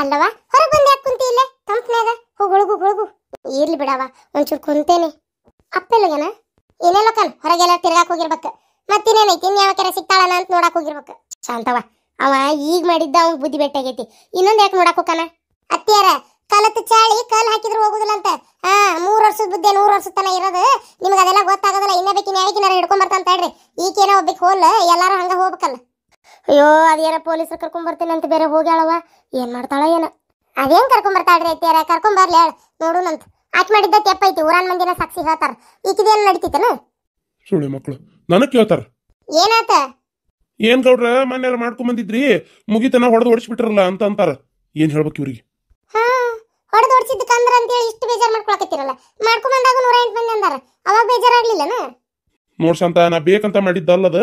ಅಲ್ಲವಾ ಹೊರಗೆ ಬಂದು ಯಾಕೆ ಕುಂತಿ ಇಲ್ಲೇ ತಂಪ್ನಾಗ ಹೋಗೊಳಗು ಗೊಳಗು ಇರ್ಲಿ ಬಿಡವ ಒಂಚೂರು ಕುಂತೇನೆ ಅಪ್ಪೆಲ್ಲಗೇನ ಏನೆಲ್ಲ ಕನ್ ಹೊರಗೆಲ್ಲ ತಿರ್ಗಾಕ್ ಹೋಗಿರ್ಬೇಕು ಮತ್ತಿನೇನೈತಿ ಇನ್ ಯಾವ ಕೆರೆ ಸಿಗ್ತಾಳನ ಅಂತ ನೋಡಕ್ ಹೋಗಿರ್ಬೇಕು ಶಾಂತವ ಅವ ಈಗ ಮಾಡಿದ್ದ ಅವ್ನ್ ಬುದ್ಧಿ ಬೆಟ್ಟಾಗೈತಿ ಇನ್ನೊಂದು ಯಾಕೆ ನೋಡಕ್ ಹೋಗಣ ಅತ್ತಿಯಾರ ಕಲತ್ತು ಚಾಳಿ ಕಲ್ ಹಾಕಿದ್ರು ಹೋಗುದಿಲ್ಲ ಅಂತ ಹಾ ಮೂರ್ ವರ್ಷದ ಬುದ್ಧಿ ನೂರ್ ವರ್ಷದ ತನ ಇರೋದು ನಿಮ್ಗೆ ಅದೆಲ್ಲ ಗೊತ್ತಾಗೋದಿಲ್ಲ ಇನ್ನೇ ಬೇಕಿನ ಯಾಕಿನಾರ ಹಿಡ್ಕೊಂಡ್ ಬರ್ತಾ ಅಂತ ಹೇಳ್ರಿ ಈಕೇನೋ ಒಬ್ಬಕ್ಕೆ ಹೋಲ್ ಎಲ್ಲಾರು ಹಂಗ ಹೋಗ್ಬೇಕಲ್ಲ ಅಯ್ಯೋ ಅದೇನ ಪೊಲೀಸರು ಕರ್ಕೊಂಬರ್ತೀನಿ ಅಂತ ಬೇರೆ ಹೋಗ್ಯಾಳವ ಏನು ಮಾಡ್ತಾಳ ಏನ ಅದೇನು ಕರ್ಕೊಂಬರ್ತಾಳ್ರಿ ಕರ್ಕೊಂಡ್ ಬರ್ಲಿ ಹೇಳ ನೋಡೋಣಂತ ಆಕೆ ಮಾಡಿದ್ದ ಐತಿ ಊರಾನ್ ಮಂದಿನ ಸಾಕ್ಷಿ ಹೇಳ್ತಾರ ಈಕಿದೇನು ನಡೀತಿತ್ತನು ಸುಳಿ ಮಕ್ಕಳು ನನಗೆ ಕೇಳ್ತಾರ ಏನಾತ ಏನ್ ಗೌಡ್ರ ಮನ್ಯಾರ ಮಾಡ್ಕೊಂಡ್ ಬಂದಿದ್ರಿ ಮುಗಿತನ ಹೊಡೆದು ಹೊಡಿಸ್ಬಿಟ್ರಲ್ಲ ಅಂತ ಅಂತಾರ ಏನ್ ಹೇಳ್ಬೇಕು ಇವ್ರಿಗೆ ಹಾ ಹೊಡೆದು ಅಂತ ಅಂತೇಳಿ ಇಷ್ಟು ಬೇಜಾರ್ ಮಾಡ್ಕೊಳಕತ್ತಿರಲ್ಲ ಮಾಡ್ಕೊಂಡ್ ಬಂದಾಗ ನೂರ ಎಂಟು ಮಂದಿ ಅಂದಾರ ಅವಾಗ ಬೇಜಾರಾಗ್ಲಿಲ್ಲನ ನೋಡ್ಸಂತ ನಾ ಬೇಕಂತ ಮಾಡಿದ್ದಲ್ಲದ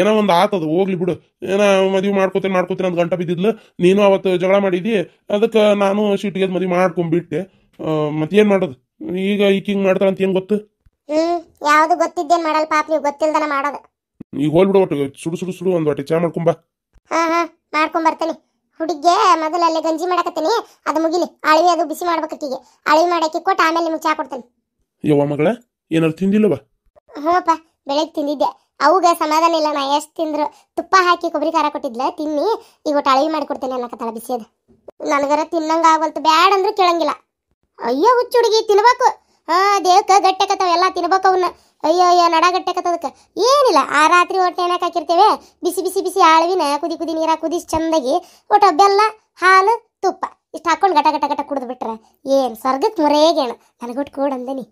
ಏನೋ ಒಂದು ಆತದ ಹೋಗ್ಲಿ ಬಿಡು ಏನೋ ಮದುವೆ ಮಾಡ್ಕೋತೀನಿ ಮಾಡ್ಕೋತೀನಿ ಅಂತ ಗಂಟ ಬಿದ್ದಿದ್ಲು ನೀನು ಅವತ್ತು ಜಗಳ ಮಾಡಿದಿ ಅದಕ್ಕೆ ನಾನು ಸಿಟ್ಟಿಗೆ ಮದುವೆ ಮಾಡ್ಕೊಂಡ್ಬಿಟ್ಟೆ ಮತ್ತೇನು ಮಾಡೋದು ಈಗ ಈಗ ಹಿಂಗೆ ಮಾಡ್ತಾರ ಅಂತ ಏನು ಗೊತ್ತು ಯಾವುದು ಗೊತ್ತಿದ್ದೇನ್ ಮಾಡಲ್ಲ ಪಾಪ ನೀವು ಗೊತ್ತಿಲ್ದನ ಮಾಡೋದು ಈಗ ಹೋಗ್ಬಿಡು ಒಟ್ಟು ಸುಡು ಸುಡು ಸುಡು ಒಂದು ಹೊಟ್ಟೆ ಚಾ ಮಾಡ್ಕೊಂಬ ಹಾ ಹಾ ಮಾಡ್ಕೊಂಡು ಬರ್ತೀನಿ ಮೊದಲು ಅಲ್ಲೇ ಗಂಜಿ ಮಾಡಕತ್ತೀನಿ ಅದು ಮುಗಿಲಿ ಅಳವಿ ಅದು ಬಿಸಿ ಮಾಡ್ಬೇಕಕ್ಕಿಗೆ ಅಳವಿ ಮಾಡಕ್ಕೆ ಕೊಟ್ಟು ಆಮೇಲೆ ನಿಮಗೆ ಚಾ ಕೊಡ್ತೀನಿ ಯವ್ವ ಮಗಳ ಏನಾರು ತಿಂದಿಲ್ಲವಾ ಹೋಪ ಬೆಳಗ್ಗೆ ತಿಂದಿದ್ದೆ ಅವಾಗ ಸಮಾಧಾನ ಇಲ್ಲ ನಾ ಎಷ್ಟು ತಿಂದ್ರು ತುಪ್ಪ ಹಾಕಿ ಕೊಬ್ಬರಿ ಖಾರ ಕೊಟ್ಟಿದ್ಲ ತಿನ್ನಿ ಈಗ ಮಾಡಿ ಮಾಡಿಕೊಡ್ತೇನೆ ಅನ್ನಕತ್ತಾಳ ಬಿಸಿಯದ ನನಗರ ತಿನ್ನಂಗ ಆಗಲ್ತು ಬ್ಯಾಡ ಅಂದ್ರೆ ಕೇಳಂಗಿಲ್ಲ ಅಯ್ಯೋ ಹುಚ್ಚು ಹುಡುಗಿ ತಿನ್ಬೇಕು ಹಾಂ ಗಟ್ಟೆ ಕತ್ತವ ಎಲ್ಲ ತಿನ್ಬೇಕು ಅವನ್ನ ಅಯ್ಯೋ ಅಯ್ಯೋ ನಡ ಅದಕ್ಕೆ ಏನಿಲ್ಲ ಆ ರಾತ್ರಿ ಹೊಟ್ಟೆ ಏನಕ್ಕೆ ಹಾಕಿರ್ತೇವೆ ಬಿಸಿ ಬಿಸಿ ಬಿಸಿ ಆಳ್ವಿನ ಕುದಿ ಕುದಿ ನೀರ ಕುದಿಸಿ ಚಂದಾಗಿ ಒಟ್ಟು ಬೆಲ್ಲ ಹಾಲು ತುಪ್ಪ ಇಷ್ಟು ಹಾಕೊಂಡು ಗಟ ಗಟ ಗಟ ಕುಡಿದ್ಬಿಟ್ರೆ ಏನು ಸ್ವರ್ಗಕ್ಕೆ ಮೊರೇಗೇಣ ಕೂಡ ಕೂಡಂದೇನಿ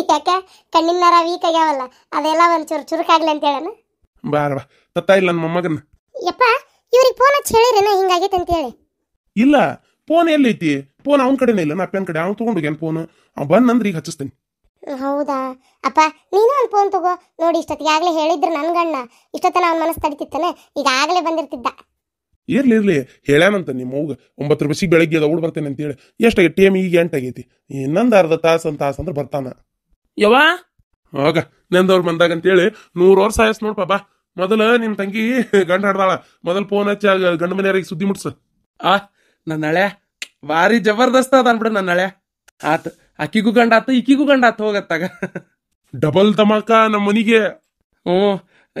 ಈಗ ಯಾಕೆ ಕಣ್ಣಿನ ನರ ವೀಕ್ ಆಗ್ಯಾವಲ್ಲ ಅದೆಲ್ಲ ಒಂಚೂರು ಚುರುಕಾಗ್ಲಿ ಅಂತ ಬಾರ ಬಾ ತತ್ತ ಇಲ್ಲ ನನ್ನ ಮೊಮ್ಮಗನ ಯಪ್ಪ ಇವ್ರಿಗೆ ಫೋನ್ ಹಚ್ಚಿ ಹೇಳಿರೇನ ಹಿಂಗಾಗೈತೆ ಅಂತ ಹೇಳಿ ಇಲ್ಲ ಫೋನ್ ಎಲ್ಲೈತಿ ಫೋನ್ ಅವನ ಕಡೆನೇ ಇಲ್ಲ ನಾ ಅಪ್ಪನ ಕಡೆ ಅವ್ನು ತೊಗೊಂಡೋಗ್ಯಾನ ಫೋನ್ ಅವ್ ಅಂದ್ರೆ ಈಗ ಹಚ್ಚಿಸ್ತೀನಿ ಹೌದಾ ಅಪ್ಪ ನೀನು ಒಂದು ಫೋನ್ ತಗೋ ನೋಡಿ ಇಷ್ಟೊತ್ತಿಗೆ ಆಗಲೇ ಹೇಳಿದ್ರು ನನ್ನ ಗಣ್ಣ ಇಷ್ಟೊತ್ತನ ಅವನ ಮನಸ್ಸು ತಡಿತಿತ್ತಾನೆ ಈಗ ಆಗಲೇ ಬಂದಿರ್ತಿದ್ದ ಇರ್ಲಿ ಇರ್ಲಿ ಹೇಳ್ಯಾನಂತ ನಿಮ್ಮ ಮೌಗ ಒಂಬತ್ತು ರೂಪಾಯಿ ಬೆಳಗ್ಗೆ ಅದು ಬರ್ತೇನೆ ಅಂತೇಳಿ ಎಷ್ಟಾಗಿ ಟೈಮ್ ಈಗ ಎಂಟಾಗೈತಿ ಇನ್ನೊಂದು ಅರ್ಧ ತಾಸು ಅಂತ ತಾಸು ಅಂದ್ರೆ ಬರ್ತಾನ ಯವ್ವ ಆಗ ನೆಂದವ್ರು ಬಂದಾಗ ಅಂತೇಳಿ ನೂರು ವರ್ಷ ಆಯ್ಸ್ ನೋಡ್ ಪಾಪ ಮೊದಲ ನಿನ್ ತಂಗಿ ಗಂಡ ಹಾಡ್ದಾಳ ಮೊದಲ್ ಫೋನ್ ಹಚ್ಚಿ ಗಂಡ ಮನೆಯವರಿಗೆ ಸುದ್ದಿ ಮುಟ್ಸ ಆ ನನ್ನ ಹಳೆ ಭಾರಿ ಜಬರ್ದಸ್ತ್ ಅದ ಅನ್ಬಿಡ ನನ್ನ ಹಳೆ ಆತ ಅಕ್ಕಿಗೂ ಗಂಡ ಆತ ಇಕ್ಕಿಗೂ ಗಂಡ ಆತ ಹೋಗತ್ತಾಗ ಡಬಲ್ ತಮಾಕ ನಮ್ಮ ಮನಿಗೆ ಹ್ಞೂ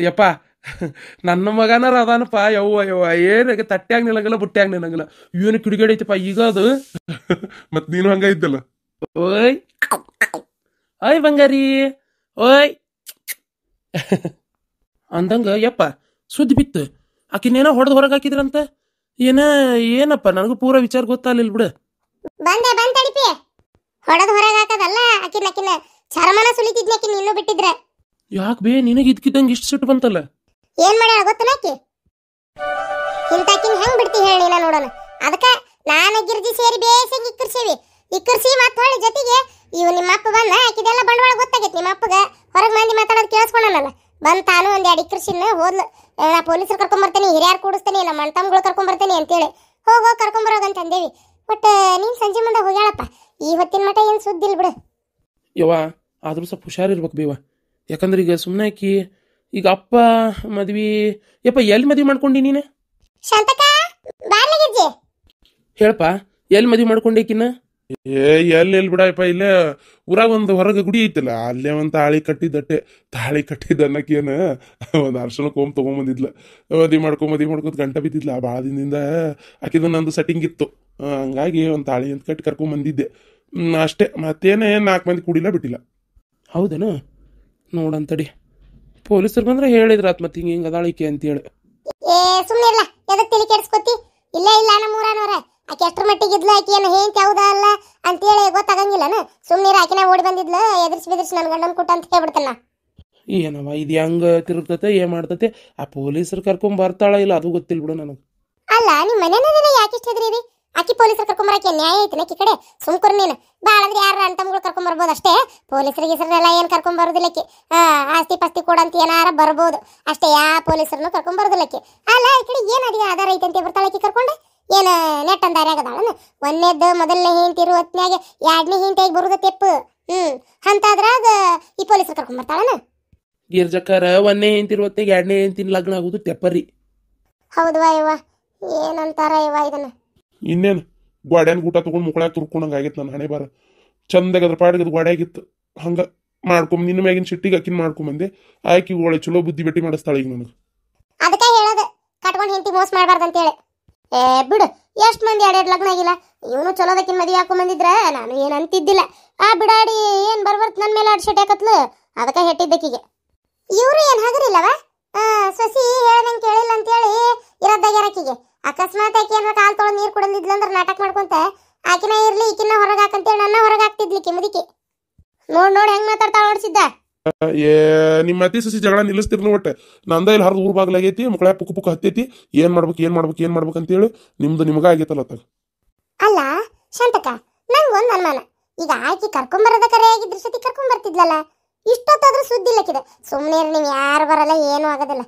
ಯಪ್ಪ ನನ್ನ ಮಗನಾರ ಅದಾನಪ್ಪ ಯವ್ವ ಯವ್ವ ತಟ್ಟೆ ತಟ್ಟ್ಯಾಗ ನಿಲ್ಲಂಗಿಲ್ಲ ಬುಟ್ಟ್ಯಾಗ ನಿಲ್ಲಂಗಿಲ್ಲ ಏನು ಕಿಡಿಗೇಡೈತಿಪ್ಪ ಈಗ ಅದು ಮತ್ ನೀನು ಹಂಗ ಇದ್ದಲ್ಲ ಓಯ್ ಓಯ್ ಬಂಗಾರಿ ಓಯ್ ಅಂದಂಗ ಯಪ್ಪ ಸುದ್ದಿ ಬಿತ್ತು ಆಕಿನೇನೋ ಹೊಡೆದು ಹೊರಗೆ ಹಾಕಿದ್ರಂತ ಏನ ಏನಪ್ಪ ನನಗೂ ಪೂರ ವಿಚಾರ ಗೊತ್ತಾಗ್ಲಿಲ್ಲ ಬಿಡು ಬಂದೆ ಬಂದ್ ತಡಿಪಿ ಹೊಡೆದು ಹೊರಗೆ ಹಾಕದಲ್ಲ ಆಕಿನ ಆಕಿನ ಚರ್ಮನ ಸುಳಿತಿದ್ನ ಆಕಿನ ಇನ್ನೂ ಬಿಟ್ಟಿದ್ರೆ ಯಾಕೆ ಬೇ ನಿನಗೆ ಇದ್ಕಿದ್ದಂಗೆ ಇಷ್ಟು ಸಿಟ್ಟು ಬಂತಲ್ಲ ಏನ್ ಮಾಡ್ಯಾಳ ಗೊತ್ತನ ಆಕಿ ಇಂತಾಕಿನ ಹೆಂಗ್ ಬಿಡ್ತಿ ಹೇಳಿ ನೋಡೋಣ ಅದಕ್ಕ ನಾನು ಗಿರ್ಜಿ ಸೇರಿ ಬೇಸಂಗಿ ಇಕ್ಕರ್ಸೀವಿ ಇಕ್ಕರ್ಸಿ ಮತ್ತೆ ಹೊಳ್ಳಿ ಜೊತೆಗೆ ಇವು ನಿಮ್ಮ ಅಪ್ಪ ಬಂದ ಹಾಕಿದೆಲ್ಲ ಬಂಡವಾಳ ಗೊತ್ತಾಗೈತಿ ನಿಮ್ಮ ಅಪ್ಪಗೆ ಹೊರಗೆ ಮಂದಿ ಮಾತಾಡೋದು ಕೇಳಿಸ್ಕೊಂಡನಲ್ಲ ಬಂದು ತಾನು ಒಂದು ಎರಡು ಕೃಷಿನ ಹೋದ್ಲು ನಾ ಪೊಲೀಸರು ಕರ್ಕೊಂಬರ್ತೇನೆ ಹಿರಿಯಾರು ಕೂಡಿಸ್ತೇನೆ ನಮ್ಮ ತಮ್ಮಗಳು ಕರ್ಕೊಂಬರ್ತೇನೆ ಅಂತೇಳಿ ಹೋಗೋ ಕರ್ಕೊಂಬರೋದಂತ ಅಂದೇವಿ ಬಟ್ ನೀನು ಸಂಜೆ ಮುಂದೆ ಹೋಗ್ಯಾಳಪ್ಪ ಈ ಹೊತ್ತಿನ ಮಟ ಏನು ಇಲ್ಲ ಬಿಡು ಯವ್ವ ಆದರೂ ಸ್ವಲ್ಪ ಹುಷಾರಿರ್ಬೇಕು ಬೀವ ಯಾಕಂದ್ರೆ ಈಗ ಸುಮ್ಮನೆ ಆಕಿ ಈಗ ಅಪ್ಪ ಮದ್ವಿ ಯಪ್ಪ ಎಲ್ಲಿ ಮದ್ವಿ ಮಾಡ್ಕೊಂಡಿ ನೀನು ಶಾಂತಕ ಹೇಳಪ್ಪ ಎಲ್ಲಿ ಮಾಡ್ಕೊಂಡಿ ಮಾಡ್ಕೊಂಡೇಕಿನ ಏ ಎಲ್ಲಿ ಬಿಡಪ್ಪ ಇಲ್ಲೇ ಊರಾಗ ಒಂದು ಹೊರಗೆ ಗುಡಿ ಐತಿಲ್ಲ ಅಲ್ಲೇ ಒಂದು ತಾಳಿ ಕಟ್ಟಿದ್ದಟ್ಟೆ ತಾಳಿ ಅನ್ನಕೇನ ಒಂದು ಅರ್ಶನ ಕೋಮ್ ಬಂದಿದ್ಲ ಮದಿ ಮಾಡ್ಕೊ ಮದಿ ಮಾಡ್ಕೊತ ಗಂಟೆ ಬಿದ್ದಿದ್ಲ ಭಾಳ ದಿನದಿಂದ ಆಕಿದು ನಂದು ಸೆಟ್ಟಿಂಗ್ ಇತ್ತು ಹಂಗಾಗಿ ಒಂದು ತಾಳಿ ಅಂತ ಕಟ್ಟಿ ಕರ್ಕೊಂಬಂದಿದ್ದೆ ಅಷ್ಟೇ ಮತ್ತೇನೇ ನಾಲ್ಕು ಮಂದಿ ಕುಡಿಲ್ಲ ಬಿಟ್ಟಿಲ್ಲ ಹೌದೇನು ನೋಡಂತಡಿ ಪೊಲೀಸರು ಬಂದ್ರೆ ಹೇಳಿದ್ರ ಆತ್ ಮತ್ತೆ ಹಿಂಗೆ ಹಿಂಗೆ ಅದಾಳಿಕೆ ಅಂತೇಳಿ ಏ ಸುಮ್ಮನೆ ಇಲ್ಲ ಇಲ್ಲ ಇಲ್ಲ ನಮ್ಮ ಆಕೆ ಎಷ್ಟ್ರ ಮಟ್ಟಿಗೆ ಇದ್ಲ ಆಕೆ ಏನು ಹೇಂತ ಯಾವುದಾ ಅಲ್ಲ ಅಂತೇಳಿ ಗೊತ್ತಾಗಂಗಿಲ್ಲನ ಸುಮ್ಮನೆ ಆಕಿನ ಓಡಿ ಬಂದಿದ್ಲ ಎದುರಿಸಿ ಬೆದರ್ಸಿ ನನ್ನ ಗಂಡನ ಕೊಟ್ಟ ಅಂತ ಹೇಳ್ಬಿಡ್ತಲ್ಲ ಏನವ ಇದು ಹೆಂಗ ತಿರುಗ್ತತೆ ಏನ್ ಮಾಡ್ತತೆ ಆ ಪೊಲೀಸರು ಕರ್ಕೊಂಡ್ ಬರ್ತಾಳ ಇಲ್ಲ ಅದು ಗೊತ್ತಿಲ್ಲ ಬಿಡು ನನಗೆ ಅಲ್ಲ ನಿಮ್ಮ ಮನೆನೇ ಯಾಕೆ ಇಷ್ಟ ಹೆದ್ರಿ ಆಕಿ ಪೊಲೀಸರು ಬರಕ್ಕೆ ನ್ಯಾಯ ಐತಿ ನಾಕಿ ಕಡೆ ಸುಮ್ಕುರ್ ನೀನು ಬಾಳ ಅಂದ್ರೆ ಯಾರ ಅಂತಮ್ಗಳು ಬರ್ಬೋದು ಅಷ್ಟೇ ಪೊಲೀಸರಿಗೆ ಹೆಸರನ್ನೆಲ್ಲ ಏನು ಆ ಆಸ್ತಿ ಪಾಸ್ತಿ ಅಂತ ಏನಾರ ಬರ್ಬೋದು ಅಷ್ಟೇ ಯಾ ಪೊಲೀಸರ್ನು ಪೊಲೀಸರನ್ನು ಬರೋದಿಲ್ಲ ಅಲ್ಲ ಈ ಕಡೆ ಏನ್ ಅಡಿಗೆ ಆಧಾರ ಐತೆ ಅಂತ ಬರ್ತಾಳೆ ಆಕಿ ಕರ್ಕೊಂಡು ಏನ ನೆಟ್ ಅಂದಾರ್ಯಾಗದಾಳನ ಒಂದೇದ್ದು ಮೊದಲನೇ ಹೆಂಡತಿರು ಹೊತ್ನ್ಯಾಗ ಎರಡನೇ ಹೆಂಡತಿಯಾಗಿ ಬರುದ ತೆಪ್ಪು ಹ್ಮ್ ಅಂತಾದ್ರಾಗ ಈ ಪೊಲೀಸರು ಕರ್ಕೊಂಡ್ಬರ್ತಾಳನ ಗಿರ್ಜಕ್ಕಾರ ಒಂದೇ ಹೆಂಡತಿರು ಹೊತ್ನ್ಯಾಗ ಎರಡನೇ ಹೆಂಡತಿನ ಲಗ್ನ ಆಗೋದು ತೆಪ್ಪರಿ ಹೌದವಾ ಇವ ಏನಂತಾರ ಇವ ಇದನ್ನ ಇನ್ನೇನು ಗ್ವಾಡ್ಯಾನ ಗೂಟ ತಗೊಂಡ್ ಮುಕ್ಳ ತುರ್ಕೊಂಡಂಗಾಗಿತ್ತು ಆಗಿತ್ತು ನನ್ನ ಹಣೆ ಬರ ಚಂದಾಗ ಅದ್ರ ಪಾಡಿಗೆ ಗ್ವಾಡ್ಯಾಗಿತ್ತು ಹಂಗ ಮಾಡ್ಕೊಂಬ ನಿನ್ನ ಮ್ಯಾಗಿನ ಸಿಟ್ಟಿಗೆ ಅಕ್ಕಿನ ಮಾಡ್ಕೊಂಬಂದೆ ಆಕಿ ಒಳ್ಳೆ ಚಲೋ ಬುದ್ಧಿ ಬೆಟ್ಟಿ ಮಾಡಿಸ್ತಾಳೆ ಈಗ ನನಗೆ ಅದಕ್ಕೆ ಹೇಳೋದು ಕಟ್ಕೊಂಡು ಹೆಂಡತಿ ಮೋಸ ಮಾಡಬಾರ್ದು ಹೇಳಿ ಏ ಬಿಡು ಎಷ್ಟು ಮಂದಿ ಎರಡೆರಡು ಲಗ್ನ ಆಗಿಲ್ಲ ಇವನು ಚಲೋದಕ್ಕಿನ ಮದುವೆ ಹಾಕೊಂಡ್ ಬಂದಿದ್ರ ನಾನು ಏನು ಅಂತಿದ್ದಿಲ್ಲ ಆ ಬಿಡಾಡಿ ಏನು ಬರ್ಬರ್ತ್ ನನ್ನ ಮೇಲೆ ಆಡ್ಶೆಟ್ ಹಾಕತ್ಲು ಅದಕ್ಕೆ ಹೆಟ್ಟಿದ್ದಕ್ಕಿಗೆ ಇವ್ರು ಏನು ಹಗರಿಲ್ಲವ ಸಸಿ ಹೇಳ್ದಂಗೆ ಕೇಳಿಲ್ಲ ಅಂತೇಳಿ ಹೇಳಿ ಆಕಿಗೆ ಅಕಸ್ಮಾತ್ ಆಕೆ ಏನಾರ ಕಾಲು ನೀರ್ ನೀರು ಅಂದ್ರೆ ನಾಟಕ ಮಾಡ್ಕೊಂತ ಆಕಿನ ಇರ್ಲಿ ಈಕಿನ ಹೊರಗೆ ಹಾಕಂತೇಳಿ ನನ್ನ ಹೊರಗೆ ಹಾಕ್ತಿದ್ಲಿಕ್ಕೆ ಮುದುಕಿ ನೋಡಿ ನೋಡಿ ಹೆಂಗೆ ಮಾತಾಡ್ತಾ ಓಡಿಸಿದ್ದ ಏ ನಿಮ್ಮ ಅತಿ ಸಸಿ ಜಗಳ ನಿಲ್ಲಿಸ್ತಿರ್ನು ಒಟ್ಟು ನಂದ ಇಲ್ಲಿ ಹರಿದು ಊರ್ ಬಾಗ್ಲಾಗೈತಿ ಮಕ್ಕಳ ಪುಕ್ ಪುಕ್ ಹತ್ತೈತಿ ಏನ್ ಮಾಡ್ಬೇಕು ಏನ್ ಮಾಡ್ಬೇಕು ಏನ್ ಮಾಡ್ಬೇಕು ಅಂತೇಳಿ ನಿಮ್ದು ನಿಮ್ಗ ಆಗೈತಲ್ಲ ಅತ್ತಾಗ ಅಲ್ಲ ಶಾಂತಕ್ಕ ನಂಗೆ ಒಂದು ಅನುಮಾನ ಈಗ ಆಕಿ ಕರ್ಕೊಂಬರದ ಕರೆ ಆಗಿದ್ರ ಸತಿ ಕರ್ಕೊಂಬರ್ತಿದ್ಲಲ್ಲ ಇಷ್ಟೊತ್ತಾದ್ರೂ ಸುದ್ದಿ ಲಕ್ಕಿದೆ ಸುಮ್ಮನೆ ನೀವು ಯಾರು ಬರಲ್ಲ ಏನೂ ಆಗೋದಿಲ್ಲ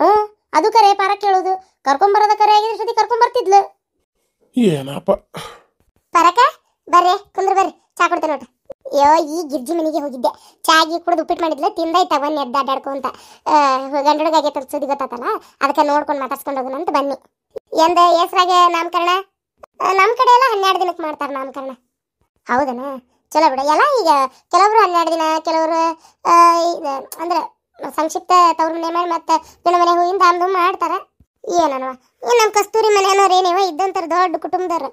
ಹ್ಞೂ ಅದು ಕರೆ ಪಾರ ಕೇಳೋದು ಕರ್ಕೊಂಬರದ ಕರೆ ಆಗಿದ್ರ ಸತಿ ಬರ್ತಿದ್ಲು ಏನಪ್ಪ ಪರಕ ಬರ್ರಿ ಕುಂದ್ರ ಬರ್ರಿ ಚಾ ಕೊಡ್ತೇನೆ ನೋಡ್ರಿ ಯೋ ಈ ಗಿರ್ಜಿ ಮನೆಗೆ ಹೋಗಿದ್ದೆ ಚಾಗಿ ಕುಡಿದು ಉಪ್ಪಿಟ್ಟು ಮಾಡಿದ್ಲ ತಿಂದಾಯ್ತ ಬನ್ನಿ ಎದ್ದು ಅಡ್ಡಾಡ್ಕೊಂತ ಗಂಡಡಿಗಾಗೆ ತರ್ಸೋದು ಗೊತ್ತಾತಲ್ಲ ಅದಕ್ಕೆ ನೋಡ್ಕೊಂಡು ಮಾತಾಡ್ಸ್ಕೊಂಡು ಹೋಗೋಣ ಅಂತ ಬನ್ನಿ ಎಂದ ಹೆಸ್ರಾಗೆ ನಾಮಕರಣ ನಮ್ಮ ಕಡೆ ಎಲ್ಲ ಹನ್ನೆರಡು ದಿನಕ್ಕೆ ಮಾಡ್ತಾರೆ ನಾಮಕರಣ ಹೌದನ ಚಲೋ ಬಿಡ ಎಲ್ಲ ಈಗ ಕೆಲವರು ಹನ್ನೆರಡು ದಿನ ಕೆಲವರು ಅಂದ್ರೆ ಸಂಕ್ಷಿಪ್ತ ತವರು ಮನೆ ಮಾಡಿ ಮತ್ತೆ ಗಂಡ ಮನೆ ಹೂವಿಂದ ಆಮ್ದು ಮಾಡ್ತಾರೆ ಏನಲ್ವ ಏನು ನಮ್ಮ ಕಸ್ತೂರಿ ಮನೆಯವ್ರು ಏನೇವ ಇದ್ದಂತಾರ ದೊಡ್ಡ ಕುಟುಂಬದವ್ರು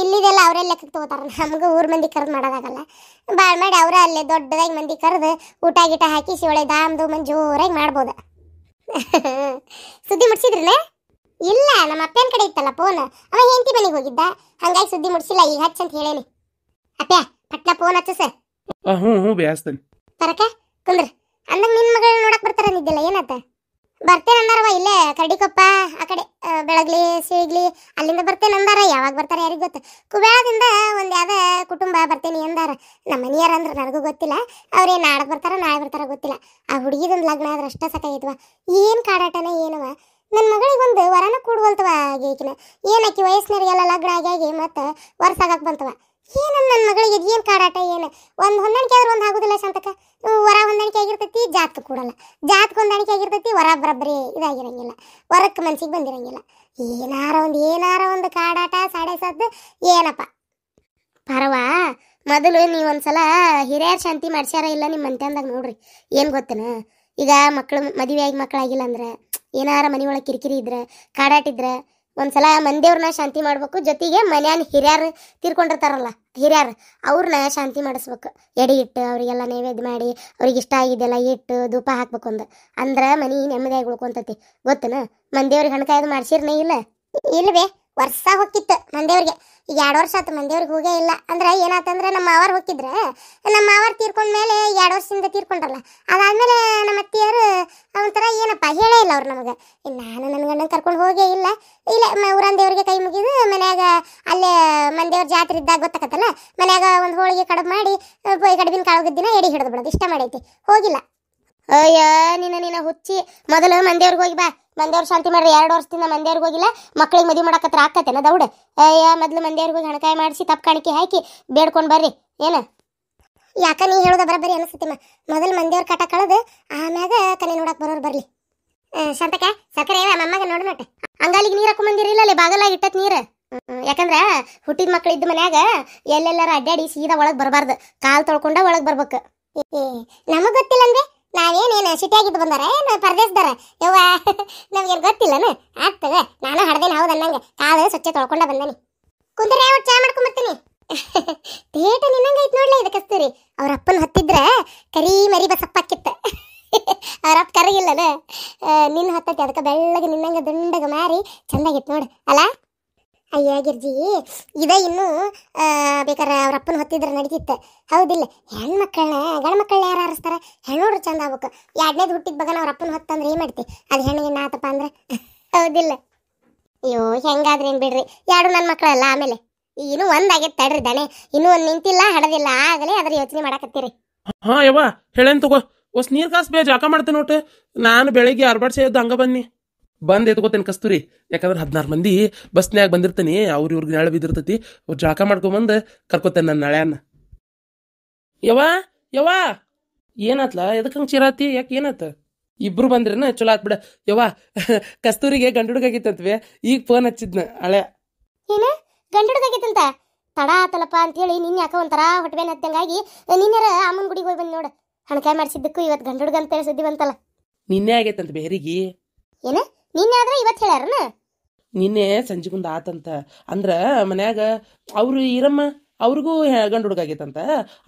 ಇಲ್ಲಿದೆಲ್ಲ ಅವರೇ ಲೆಕ್ಕಕ್ಕೆ ತಗೋತಾರೆ ನಮಗೂ ಊರು ಮಂದಿ ಕರೆದು ಮಾಡೋದಾಗಲ್ಲ ಭಾಳ ಮಾಡಿ ಅವರೇ ಅಲ್ಲೇ ದೊಡ್ಡದಾಗಿ ಮಂದಿ ಕರೆದು ಊಟ ಗೀಟ ಹಾಕಿ ಶಿವಳೆ ದಾಮ್ದು ಮಂದಿ ಜೋರಾಗಿ ಸುದ್ದಿ ಮುಟ್ಸಿದ್ರಲ್ಲೇ ಇಲ್ಲ ನಮ್ಮ ಅಪ್ಪನ ಕಡೆ ಇತ್ತಲ್ಲ ಫೋನ್ ಅವ ಹೆಂಡತಿ ಮನೆಗೆ ಹೋಗಿದ್ದ ಹಂಗಾಗಿ ಸುದ್ದಿ ಮುಟ್ಸಿಲ್ಲ ಈಗ ಹಚ್ಚ ಅಂತ ಹೇಳೇನಿ ಅಪ್ಪ ಪಟ್ನ ಫೋನ್ ಹಚ್ಚ ಸರ್ ಹ್ಞೂ ಹ್ಞೂ ಬರಕ ಕುಂದ್ರ ಅಂದಂಗೆ ನಿನ್ನ ಮಗಳನ್ನ ನೋಡಕ್ ಬರ್ತಾರ ಅಂದಿದ್ದಿಲ್ಲ ಏನತ್ತ ಬರ್ತೇನೆ ಅಂದಾರವ ಇಲ್ಲೇ ಕರ್ಡಿಕೊಪ್ಪ ಆ ಕಡೆ ಬೆಳಗ್ಲಿ ಸಿಗ್ಲಿ ಅಲ್ಲಿಂದ ಬರ್ತೇನೆ ಅಂದಾರ ಯಾವಾಗ ಬರ್ತಾರೆ ಯಾರಿಗೆ ಗೊತ್ತು ಕುಬೇಳದಿಂದ ಒಂದು ಯಾವ ಕುಟುಂಬ ಬರ್ತೇನೆ ಅಂದಾರ ನಮ್ಮ ಮನೆಯಾರ ಅಂದ್ರೆ ನನಗೂ ಗೊತ್ತಿಲ್ಲ ಅವ್ರೇ ನಾಡಕ್ ಬರ್ತಾರ ನಾಳೆ ಬರ್ತಾರ ಗೊತ್ತಿಲ್ಲ ಆ ಹುಡುಗಿದೊಂದು ಲಗ್ನ ಆದ್ರೆ ಅಷ್ಟೇ ಸಾಕಾಗಿದ್ವ ಏನು ಕಾಡಾಟನ ಏನವ ನನ್ನ ಮಗಳಿಗೆ ಒಂದು ವರನ ಕೊಡುವಲ್ತವ ಏನಕ್ಕಿ ವಯಸ್ಸಿನ ಲಗ್ನ ಆಗಿ ಆಗಿ ಮತ್ತು ವರ್ಸಾಗಕ್ಕೆ ಬಂತವ ಏನನ್ನ ನನ್ನ ಮಗಳಿಗೆ ಏನು ಕಾಡಾಟ ಏನು ಒಂದು ಹೊಂದಾಣಿಕೆ ಆದ್ರೆ ಒಂದು ಆಗೋದಿಲ್ಲ ಶಾಂತಕ ವರ ಹೊಂದಾಣಿಕೆ ಆಗಿರ್ತೈತಿ ಜಾತ್ ಕೂಡಲ್ಲ ಜಾತ್ಕ ಹೊಂದಾಣಿಕೆ ಆಗಿರ್ತೈತಿ ವರ ಬರಬ್ರಿ ಇದಾಗಿರಂಗಿಲ್ಲ ವರಕ್ಕೆ ಮನ್ಸಿಗೆ ಬಂದಿರಂಗಿಲ್ಲ ಏನಾರ ಒಂದು ಏನಾರ ಒಂದು ಕಾಡಾಟ ಸಾಡೆ ಸದ್ದು ಏನಪ್ಪ ಪರವಾ ಮೊದಲು ನೀವು ಒಂದ್ಸಲ ಹಿರಿಯ ಶಾಂತಿ ಮಾಡ್ಸ್ಯಾರ ಇಲ್ಲ ನಿಮ್ಮ ಮನ್ತಂದಾಗ ನೋಡ್ರಿ ಏನು ಗೊತ್ತನ ಈಗ ಮಕ್ಕಳು ಮದುವೆಯಾಗಿ ಮಕ್ಕಳಾಗಿಲ್ಲ ಅಂದ್ರೆ ಏನಾರ ಮನೆಯೊಳಗೆ ಕಿರಿಕಿರಿ ಇದ್ರೆ ಇದ್ರೆ ಒಂದ್ಸಲ ಮಂದಿಯವ್ರನ್ನ ಶಾಂತಿ ಮಾಡ್ಬೇಕು ಜೊತೆಗೆ ಮನ್ಯಾನ ಹಿರಿಯರು ತೀರ್ಕೊಂಡಿರ್ತಾರಲ್ಲ ಹಿರಿಯರು ಅವ್ರನ್ನ ಶಾಂತಿ ಮಾಡಿಸ್ಬೇಕು ಎಡಿ ಇಟ್ಟು ಅವರಿಗೆಲ್ಲ ನೈವೇದ್ಯ ಮಾಡಿ ಅವ್ರಿಗೆ ಇಷ್ಟ ಆಗಿದ್ದೆಲ್ಲ ಇಟ್ಟು ಧೂಪ ಹಾಕ್ಬೇಕು ಒಂದು ಅಂದ್ರೆ ಮನೆ ನೆಮ್ಮದಿಯಾಗಿ ಉಳ್ಕೊಂತತಿ ಗೊತ್ತನ ಮಂದಿಯವ್ರಿಗೆ ಹಣಕಾಯ್ದು ಮಾಡ್ಸಿರ್ನೇ ಇಲ್ಲ ಇಲ್ವೇ ವರ್ಷ ಹೊಕ್ಕಿತ್ತು ಮಂದಿಯವ್ರಿಗೆ ಈಗ ಎರಡು ವರ್ಷ ಆತು ಮಂದಿಯವ್ರಿಗೆ ಹೋಗೇ ಇಲ್ಲ ಅಂದ್ರೆ ಏನಾತಂದ್ರೆ ನಮ್ಮ ಮಾವಾರ್ ಹೋಗಿದ್ರೆ ನಮ್ಮ ಮಾವಾರ್ ತೀರ್ಕೊಂಡ ಮೇಲೆ ಎರಡು ವರ್ಷದಿಂದ ತೀರ್ಕೊಂಡ್ರಲ್ಲ ಅದಾದಮೇಲೆ ನಮ್ಮ ಅತ್ತಿಯರು ಒಂಥರ ಏನಪ್ಪ ಹೇಳೇ ಇಲ್ಲ ಅವ್ರು ನಮಗೆ ನಾನು ನನ್ನ ಗಂಡನ ಕರ್ಕೊಂಡು ಹೋಗೇ ಇಲ್ಲ ಇಲ್ಲ ಊರನ್ ದೇವ್ರಿಗೆ ಕೈ ಮುಗಿದು ಮನ್ಯಾಗ ಅಲ್ಲೇ ಮಂದಿಯವ್ರ ಜಾತ್ರೆ ಇದ್ದಾಗ ಗೊತ್ತಾಕತ್ತಲ್ಲ ಮನ್ಯಾಗ ಒಂದು ಹೋಳಿಗೆ ಕಡಬು ಮಾಡಿ ಕಡುಬಿನ ಕಾಳಗದ ದಿನ ಎಡಿ ಹಿಡಿದು ಬಿಡೋದು ಇಷ್ಟ ಮಾಡೈತಿ ಹೋಗಿಲ್ಲ ಅಯ್ಯ ನಿನ್ನ ನಿನ್ನ ಹುಚ್ಚಿ ಮೊದಲು ಮಂದಿಯವ್ರಿಗೆ ಹೋಗಿ ಬಾ ಮಂದೇವ್ರು ಶಾಂತಿ ಮಾಡ್ರಿ ಎರಡು ವರ್ಷದಿಂದ ಮಂದೇವ್ರಿಗೆ ಹೋಗಿಲ್ಲ ಮಕ್ಳಿಗೆ ಮದುವೆ ಮಾಡಕತ್ರ ಆಕತ್ತೇನ ದೌಡ ಅಯ್ಯ ಮೊದ್ಲು ಮಂದೇವ್ರಿಗೆ ಹಣಕಾಯಿ ಮಾಡಿಸಿ ತಪ್ಪು ಕಾಣಿಕೆ ಹಾಕಿ ಬೇಡ್ಕೊಂಡು ಬರ್ರಿ ಏನ ಯಾಕ ನೀ ಹೇಳೋದ ಬರಬರಿ ಅನಿಸುತ್ತಿಮ್ಮ ಮೊದಲು ಮಂದಿಯವ್ರ ಕಟ ಕಳದು ಆಮ್ಯಾಗ ಕನೆ ನೋಡಕ್ ಬರೋರು ಬರ್ಲಿ ಶಾಂತಕ ಸಕ್ಕರೆ ಮಮ್ಮಗ ನೋಡು ನಟ ಅಂಗಾಲಿಗೆ ನೀರು ಇಲ್ಲ ಅಲ್ಲಿ ಬಾಗಲಾಗಿ ಇಟ್ಟತ್ ನೀರು ಯಾಕಂದ್ರ ಹುಟ್ಟಿದ ಮಕ್ಳ ಇದ್ದ ಮನ್ಯಾಗ ಎಲ್ಲೆಲ್ಲಾರು ಅಡ್ಡಾಡಿ ಸೀದಾ ಒಳಗ್ ಬರಬಾರ್ದು ಕಾಲ್ ತೊಳ್ಕೊಂಡ ಒಳಗ್ ಬರ್ಬೇಕು ನಮಗ್ ಗೊತ್ತಿಲ್ಲ ಅಂದ್ರೆ ನಾವೇನೇನು ಸಿಟಿಯಾಗಿದ್ದು ಬಂದಾರ ಏನು ಪರದೇಶದಾರ ಯವ್ವ ನಮ್ಗೇನು ಗೊತ್ತಿಲ್ಲನ ಆಗ್ತದ ನಾನು ಹಡ್ದೇನು ಹೌದು ಅನ್ನಂಗೆ ಸ್ವಚ್ಛ ತೊಳ್ಕೊಂಡ ಬಂದನಿ ಕುಂದ್ರೆ ಚಾ ಮಾಡ್ಕೊಂಬರ್ತೀನಿ ತೇಟ ಗಿರ್ಜಿ ಇದ ಇನ್ನು ಬೇಕಾರ ಅವ್ರ ಅಪ್ಪನ ಹೊತ್ತಿದ್ರೆ ನಡೀತಿತ್ತು ಹೌದಿಲ್ಲ ಹೆಣ್ಮಕ್ಳನ್ನ ಗಂಡ್ಮಕ್ಳನ್ನ ಯಾರು ಹೆಣ್ಣು ಹೆಣ್ಣೋಡ್ರು ಚಂದ ಆಗ್ಬೇಕು ಎರಡನೇದು ಹುಟ್ಟಿದ ಬಗ್ಗೆ ಅವ್ರ ಅಪ್ಪನ ಹೊತ್ತಂದ್ರೆ ಏನು ಮಾಡ್ತಿ ಅದು ಹೆಣ್ಣಿಗೆ ಆತಪ್ಪ ಅಂದ್ರೆ ಹೌದಿಲ್ಲ ಅಯ್ಯೋ ಏನು ಬಿಡ್ರಿ ಯಾರು ನನ್ನ ಮಕ್ಕಳಲ್ಲ ಆಮೇಲೆ ಇನ್ನೂ ಒಂದಾಗೈತೆ ತಡ್ರಿ ದಣೆ ಇನ್ನೂ ಒಂದು ನಿಂತಿಲ್ಲ ಹಡದಿಲ್ಲ ಆಗಲೇ ಅದ್ರ ಯೋಚನೆ ಮಾಡಾಕತ್ತೀರಿ ಹಾ ಯವ್ವ ಹೇಳೇನು ತಗೋ ನೀರ್ ನೀರು ಕಾಸು ಬೇಜಾಕ ಮಾಡ್ತೇನೆ ನೋಟ ನಾನು ಬೆಳಿಗ್ಗೆ ಅರ್ಬಡ್ಸೆ ಹಂಗ ಬನ್ನಿ ಬಂದು ಎತ್ಕೋತೇನೆ ಕಸ್ತೂರಿ ಯಾಕಂದ್ರೆ ಹದಿನಾರು ಮಂದಿ ಬಸ್ನ್ಯಾಗ ಬಂದಿರ್ತೀನಿ ಅವ್ರು ಇವ್ರಿಗೆ ನೆಳ ಬಿದ್ದಿರ್ತೈತಿ ಅವ್ರು ಜಾಕ ಮಾಡ್ಕೊಂಬಂದು ಕರ್ಕೋತೇನೆ ನನ್ನ ನಳ್ಯಾನ ಯವಾ ಯವಾ ಏನಾತ್ಲ ಎದಕ್ಕೆ ಹಂಗೆ ಚಿರಾತಿ ಯಾಕೆ ಏನಾತ ಇಬ್ರು ಬಂದ್ರೇನ ಚಲೋ ಆತ್ಬಿಡ ಯವ್ವಾ ಕಸ್ತೂರಿಗೆ ಗಂಡುಡುಗಾಗಿತ್ತಂತ್ವೆ ಈಗ ಫೋನ್ ಹಚ್ಚಿದ್ನ ಹಳೆ ಏನು ಗಂಡುಡುಗಾಗಿತ್ತಂತ ತಡ ಆತಲಪ್ಪ ಅಂತೇಳಿ ನಿನ್ನ ಯಾಕೋ ಒಂಥರ ಹೊಟ್ಟೆಬೇನ್ ಹತ್ತಂಗಾಗಿ ನಿನ್ನಾರ ಅಮ್ಮನ ಗುಡಿಗೆ ಹೋಗಿ ಬಂದು ನೋಡು ಹಣಕಾಯಿ ಮಾಡಿಸಿದ್ದಕ್ಕೂ ಇವತ್ತು ಗಂಡುಡುಗ ಅಂತೇಳಿ ಸುದ್ದಿ ಬಂತಲ್ಲ ನಿನ್ನೆ ಆಗೈತಂತ ಬೇರಿಗೆ ಏನ ನಿನ್ನೆ ಆದ್ರೆ ಇವತ್ತು ಹೇಳ್ಯಾರನ ನಿನ್ನೆ ಸಂಜಿಗುಂದ ಆತಂತ ಅಂದ್ರ ಮನ್ಯಾಗ ಅವ್ರು ಇರಮ್ಮ ಅವ್ರಿಗೂ ಗಂಡು ಹುಡುಗಾಗೈತಂತ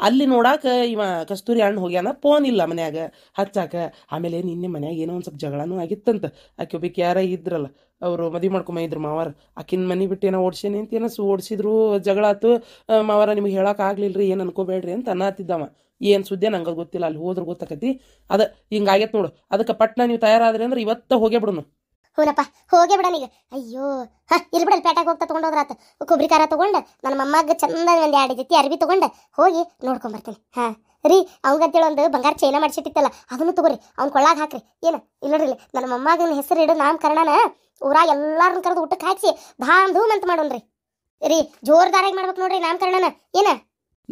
ಅಲ್ಲಿ ನೋಡಾಕ ಇವ ಕಸ್ತೂರಿ ಹಣ್ಣು ಹೋಗ್ಯಾನ ಫೋನ್ ಇಲ್ಲ ಮನ್ಯಾಗ ಹಚ್ಚಾಕ ಆಮೇಲೆ ನಿನ್ನೆ ಮನ್ಯಾಗ ಏನೋ ಒಂದ್ ಸ್ವಲ್ಪ ಜಗಳಾನು ಆಗಿತ್ತಂತ ಆಕೆ ಒಬ್ಬಕ್ಕೆ ಯಾರ ಇದ್ರಲ್ಲ ಅವರು ಮದಿ ಮಾಡ್ಕೊಂಬ ಇದ್ರು ಮಾವಾರ ಆಕಿನ ಮನೆ ಬಿಟ್ಟು ಏನೋ ಓಡಿಸೇನಿ ಅಂತ ಏನೋ ಓಡಿಸಿದ್ರು ಜಗಳ ಆತು ಮಾವಾರ ನಿಮ್ಗೆ ಹೇಳಾಕ ಆಗ್ಲಿಲ್ರಿ ಏನು ಅನ್ಕೋಬೇಡ್ರಿ ಅಂತ ಅನ್ನತ್ತಿದ್ದವ ಏನ್ ಸುದ್ದಿ ನಂಗ ಗೊತ್ತಿಲ್ಲ ಅಲ್ಲಿ ಹೋದ್ರೆ ಗೊತ್ತಾಕತಿ ಅದ ಹಿಂಗಾಗೈತೆ ನೋಡು ಅದಕ್ಕೆ ಪಟ್ನ ನೀವು ತಯಾರಾದ್ರಿ ಅಂದ್ರೆ ಇವತ್ತ ಹೋಗೇ ಬಿಡೋನು ಹೋಲಪ್ಪ ಹೋಗೇ ಬಿಡಣ ಈಗ ಅಯ್ಯೋ ಹಾ ಇಲ್ಲಿ ಬಿಡಲ್ಲ ಪೇಟಾಗ ಹೋಗ್ತಾ ತೊಗೊಂಡೋದ್ರಾತ ಕೊಬ್ಬರಿ ಖಾರ ತೊಗೊಂಡು ನನ್ನ ಮಮ್ಮಗ ಚಂದ ಒಂದು ಎರಡು ಜೊತೆ ಅರ್ಬಿ ತೊಗೊಂಡು ಹೋಗಿ ನೋಡ್ಕೊಂಬರ್ತೀನಿ ಹಾ ರೀ ಅವಂಗಂತೇಳಿ ಒಂದು ಬಂಗಾರ ಚೈನ ಮಾಡಿಸಿಟ್ಟಿತ್ತಲ್ಲ ಅದನ್ನು ತಗೋರಿ ಅವ್ನ ಕೊಳ್ಳಾಗ ಹಾಕ್ರಿ ಏನು ಇಲ್ಲ ನೋಡ್ರಿ ನನ್ನ ಮೊಮ್ಮಗನ ಹೆಸರು ಇಡೋ ನಾಮಕರಣನ ಊರ ಎಲ್ಲರನ್ನ ಕರೆದು ಊಟಕ್ಕೆ ಹಾಕಿಸಿ ಧಾಮ್ ಧೂಮ್ ಅಂತ ಮಾಡೋಣ್ರಿ ರೀ ಜೋರ್ದಾರಾಗಿ ಮಾಡ್ಬೇಕು ನೋಡ್ರಿ ಕರ್ಣನ ಏನ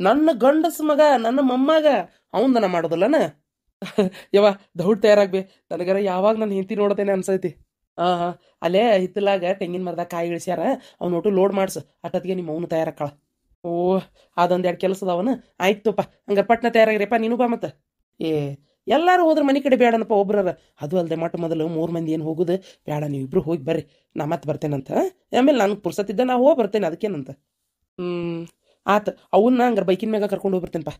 ನನ್ನ ಗಂಡಸ ಮಗ ನನ್ನ ಮೊಮ್ಮಗ ಅವನ ಮಾಡೋದಲ್ಲನ ಯವ ದೌಡ್ ತಯಾರಾಗ್ಬೇ ನನಗರ ಯಾವಾಗ ನನ್ನ ಹೆಂಡತಿ ನೋಡ್ತೇನೆ ಅನ್ಸೈತಿ ಅಲ್ಲೇ ಹಿತ್ತಲಾಗ ತೆಂಗಿನ ಮರದಾಗ ಕಾಯಿ ಇಳಿಸ್ಯಾರ ಅವ್ನ ಒಟ್ಟು ಲೋಡ್ ಮಾಡ್ಸು ಅಟ್ಟತ್ಗೆ ನಿಮ್ಮ ಅವನು ತಯಾರಕ್ಕಳ ಓ ಅದೊಂದೆರಡು ಕೆಲಸ ಅದಾವನ ಆಯ್ತುಪ್ಪ ಹಂಗಾರೆ ಪಟ್ನ ತಯಾರಾಗ್ರಿಪ್ಪ ನೀನು ಬಾ ಮತ್ತೆ ಏ ಎಲ್ಲರೂ ಹೋದ್ರೆ ಮನೆ ಕಡೆ ಬೇಡನಪ್ಪ ಒಬ್ರರ ಅದು ಅಲ್ಲದೆ ಮಟ್ಟ ಮೊದಲು ಮೂರು ಮಂದಿ ಏನು ಹೋಗುದು ಬೇಡ ನೀವಿಬ್ರು ಹೋಗಿ ಬರ್ರಿ ನಾ ಮತ್ತೆ ಬರ್ತೇನಂತ ಆಮೇಲೆ ನನಗೆ ಪುರ್ಸತ್ತಿದ್ದ ನಾ ಹೋಗಿ ಬರ್ತೇನೆ ಅದಕ್ಕೇನಂತ ಹ್ಞೂ ಆತ ಅವನ್ನ ಹಂಗಾರೆ ಬೈಕಿನ ಮ್ಯಾಗ ಕರ್ಕೊಂಡು ಹೋಗ್ಬರ್ತೇನಪ್ಪ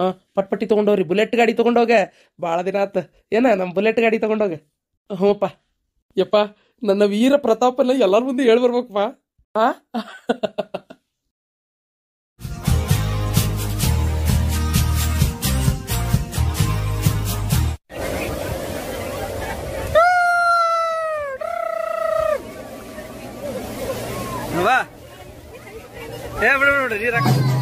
ಹಾಂ ಪಟ್ಪಟ್ಟಿ ಪಟ್ಪಟ್ಟಿ ತೊಗೊಂಡೋಗ್ರಿ ಬುಲೆಟ್ ಗಾಡಿ ತೊಗೊಂಡೋಗ ಭಾಳ ದಿನ ಆತ ಏನ ನಮ್ಮ ಬುಲೆಟ್ ಗಾಡಿ ತೊಗೊಂಡೋಗ ಹ್ಞೂಪ್ಪ ಯಪ್ಪ ನನ್ನ ವೀರ ಪ್ರತಾಪನ ಎಲ್ಲರ ಮುಂದೆ ಹೇಳಿ ಬರ್ಬೇಕಪ್ಪ ಆ ಏ ಬಿಡು ಬಿಡು ನೀರಾಕ